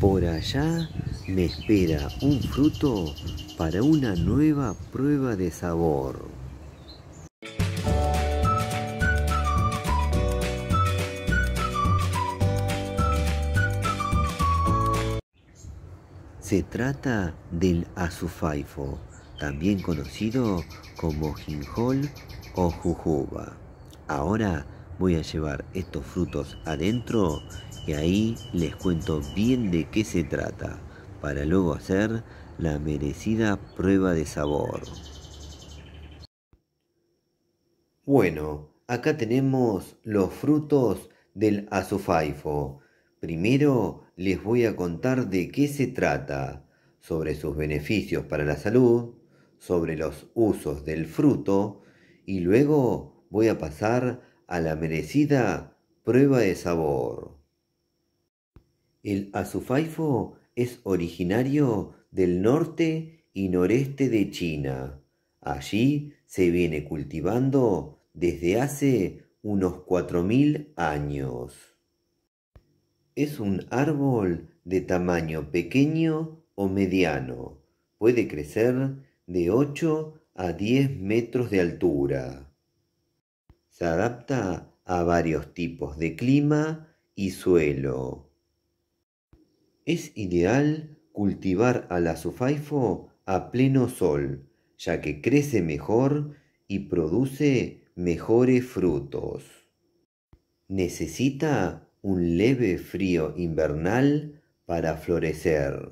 Por allá me espera un fruto para una nueva prueba de sabor. Se trata del azufaifo, también conocido como jinjol o jujuba. Ahora voy a llevar estos frutos adentro y ahí les cuento bien de qué se trata, para luego hacer la merecida prueba de sabor. Bueno, acá tenemos los frutos del azufaifo. Primero les voy a contar de qué se trata, sobre sus beneficios para la salud, sobre los usos del fruto y luego voy a pasar a la merecida prueba de sabor. El azufaifo es originario del norte y noreste de China. Allí se viene cultivando desde hace unos 4.000 años. Es un árbol de tamaño pequeño o mediano. Puede crecer de 8 a 10 metros de altura. Se adapta a varios tipos de clima y suelo. Es ideal cultivar al azufaifo a pleno sol, ya que crece mejor y produce mejores frutos. Necesita un leve frío invernal para florecer.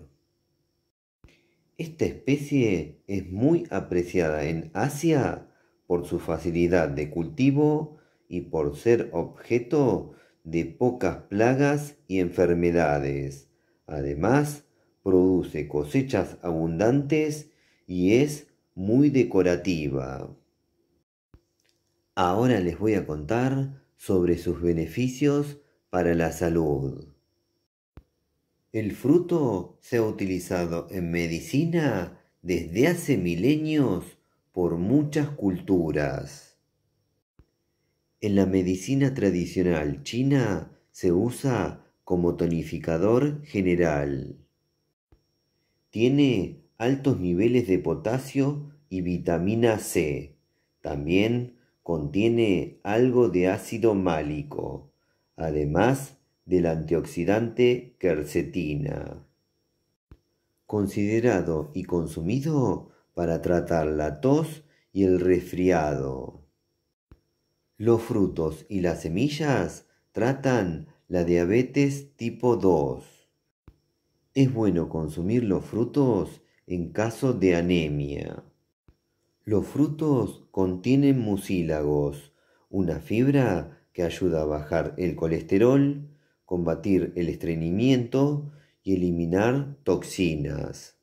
Esta especie es muy apreciada en Asia por su facilidad de cultivo y por ser objeto de pocas plagas y enfermedades Además, produce cosechas abundantes y es muy decorativa. Ahora les voy a contar sobre sus beneficios para la salud. El fruto se ha utilizado en medicina desde hace milenios por muchas culturas. En la medicina tradicional china se usa como tonificador general. Tiene altos niveles de potasio y vitamina C. También contiene algo de ácido málico, además del antioxidante quercetina. Considerado y consumido para tratar la tos y el resfriado. Los frutos y las semillas tratan la diabetes tipo 2. Es bueno consumir los frutos en caso de anemia. Los frutos contienen mucílagos, una fibra que ayuda a bajar el colesterol, combatir el estreñimiento y eliminar toxinas.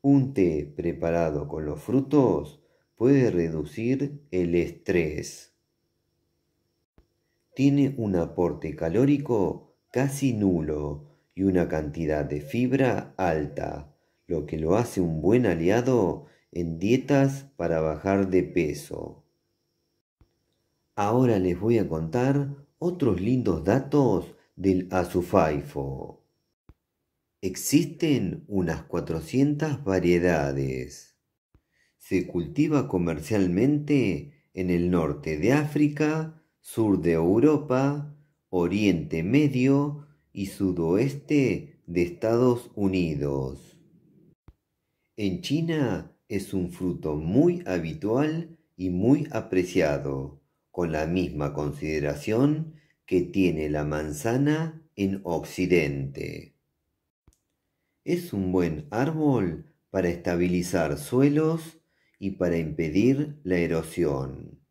Un té preparado con los frutos puede reducir el estrés. Tiene un aporte calórico casi nulo y una cantidad de fibra alta, lo que lo hace un buen aliado en dietas para bajar de peso. Ahora les voy a contar otros lindos datos del azufaifo. Existen unas 400 variedades. Se cultiva comercialmente en el norte de África sur de Europa, Oriente Medio y sudoeste de Estados Unidos. En China es un fruto muy habitual y muy apreciado, con la misma consideración que tiene la manzana en Occidente. Es un buen árbol para estabilizar suelos y para impedir la erosión.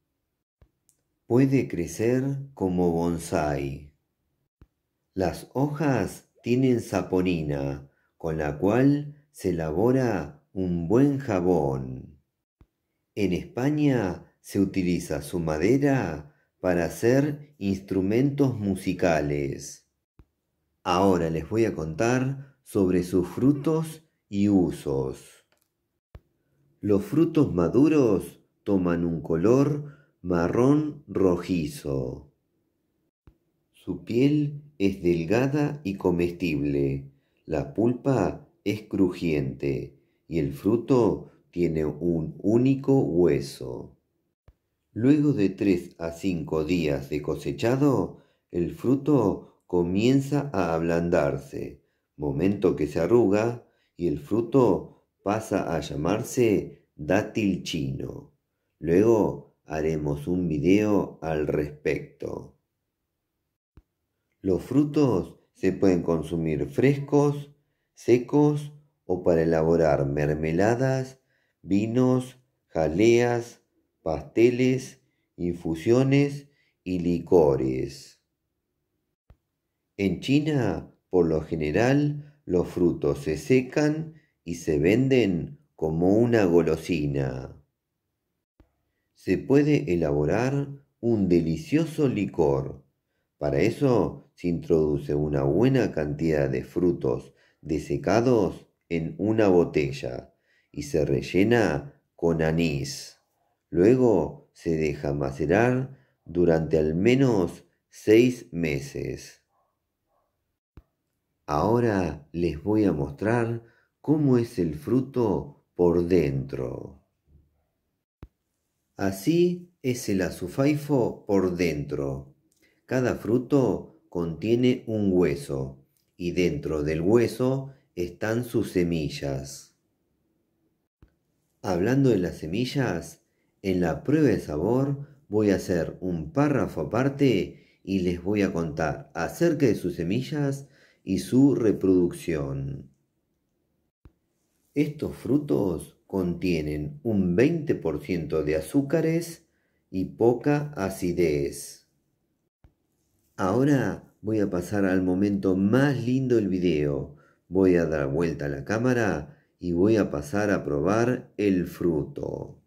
Puede crecer como bonsai. Las hojas tienen saponina, con la cual se elabora un buen jabón. En España se utiliza su madera para hacer instrumentos musicales. Ahora les voy a contar sobre sus frutos y usos. Los frutos maduros toman un color marrón rojizo. Su piel es delgada y comestible, la pulpa es crujiente y el fruto tiene un único hueso. Luego de tres a cinco días de cosechado, el fruto comienza a ablandarse, momento que se arruga y el fruto pasa a llamarse dátil chino. Luego haremos un video al respecto. Los frutos se pueden consumir frescos, secos o para elaborar mermeladas, vinos, jaleas, pasteles, infusiones y licores. En China, por lo general, los frutos se secan y se venden como una golosina se puede elaborar un delicioso licor. Para eso se introduce una buena cantidad de frutos desecados en una botella y se rellena con anís. Luego se deja macerar durante al menos seis meses. Ahora les voy a mostrar cómo es el fruto por dentro. Así es el azufaifo por dentro. Cada fruto contiene un hueso y dentro del hueso están sus semillas. Hablando de las semillas, en la prueba de sabor voy a hacer un párrafo aparte y les voy a contar acerca de sus semillas y su reproducción. Estos frutos contienen un 20% de azúcares y poca acidez. Ahora voy a pasar al momento más lindo del video. Voy a dar vuelta a la cámara y voy a pasar a probar el fruto.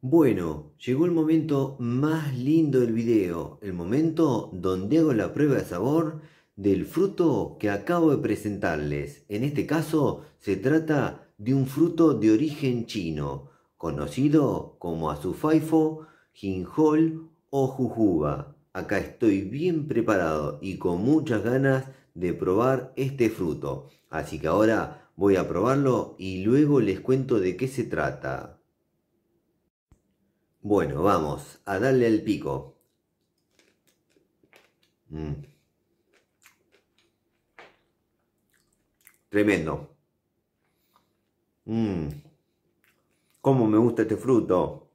Bueno, llegó el momento más lindo del video, el momento donde hago la prueba de sabor del fruto que acabo de presentarles. En este caso se trata de un fruto de origen chino, conocido como azufaifo, ginjol o jujuba. Acá estoy bien preparado y con muchas ganas de probar este fruto. Así que ahora voy a probarlo y luego les cuento de qué se trata. Bueno, vamos a darle el pico. Mm. Tremendo. Mmm. ¿Cómo me gusta este fruto?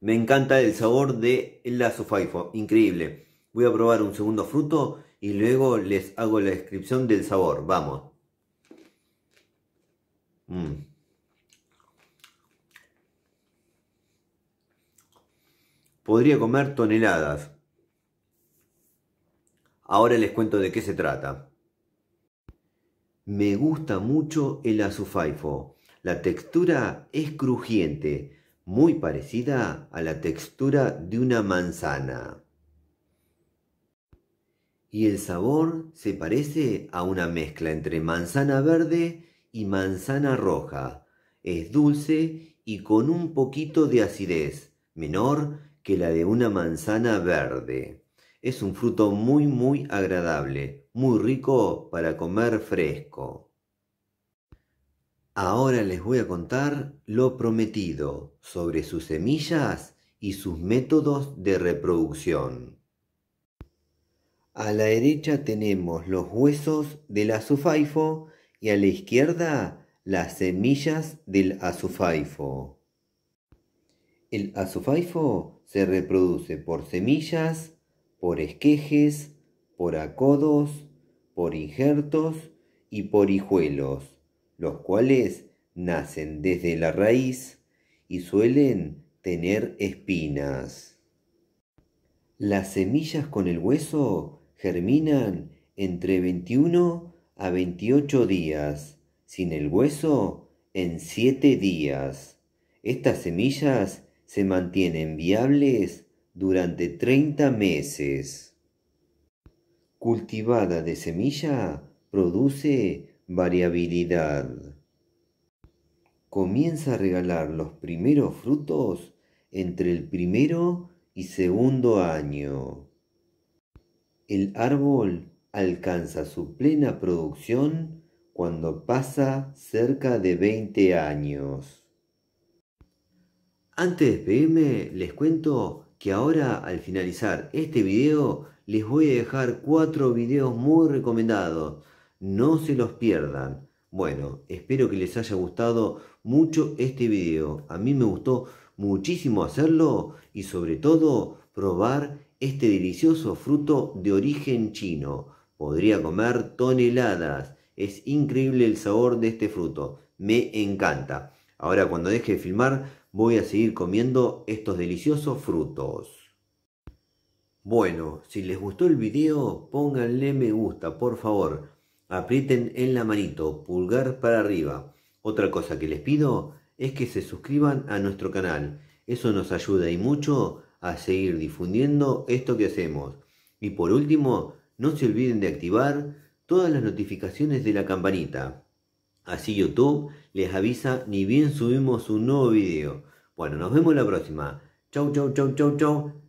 Me encanta el sabor de lazo faifo, Increíble. Voy a probar un segundo fruto y luego les hago la descripción del sabor. Vamos. Mm. Podría comer toneladas. Ahora les cuento de qué se trata. Me gusta mucho el azufaifo. La textura es crujiente, muy parecida a la textura de una manzana. Y el sabor se parece a una mezcla entre manzana verde y manzana roja. Es dulce y con un poquito de acidez, menor que la de una manzana verde. Es un fruto muy muy agradable, muy rico para comer fresco. Ahora les voy a contar lo prometido sobre sus semillas y sus métodos de reproducción. A la derecha tenemos los huesos del azufaifo y a la izquierda las semillas del azufaifo. El azufaifo se reproduce por semillas, por esquejes, por acodos, por injertos y por hijuelos, los cuales nacen desde la raíz y suelen tener espinas. Las semillas con el hueso germinan entre 21 a 28 días, sin el hueso en 7 días. Estas semillas se mantienen viables durante 30 meses cultivada de semilla produce variabilidad. Comienza a regalar los primeros frutos entre el primero y segundo año. El árbol alcanza su plena producción cuando pasa cerca de 20 años. Antes de verme, les cuento que ahora al finalizar este video les voy a dejar cuatro videos muy recomendados. No se los pierdan. Bueno, espero que les haya gustado mucho este video. A mí me gustó muchísimo hacerlo y sobre todo probar este delicioso fruto de origen chino. Podría comer toneladas. Es increíble el sabor de este fruto. Me encanta. Ahora cuando deje de filmar voy a seguir comiendo estos deliciosos frutos. Bueno, si les gustó el video, pónganle me gusta, por favor. Aprieten en la manito, pulgar para arriba. Otra cosa que les pido es que se suscriban a nuestro canal. Eso nos ayuda y mucho a seguir difundiendo esto que hacemos. Y por último, no se olviden de activar todas las notificaciones de la campanita. Así YouTube les avisa ni bien subimos un nuevo video. Bueno, nos vemos la próxima. Chau, chau, chau, chau, chau.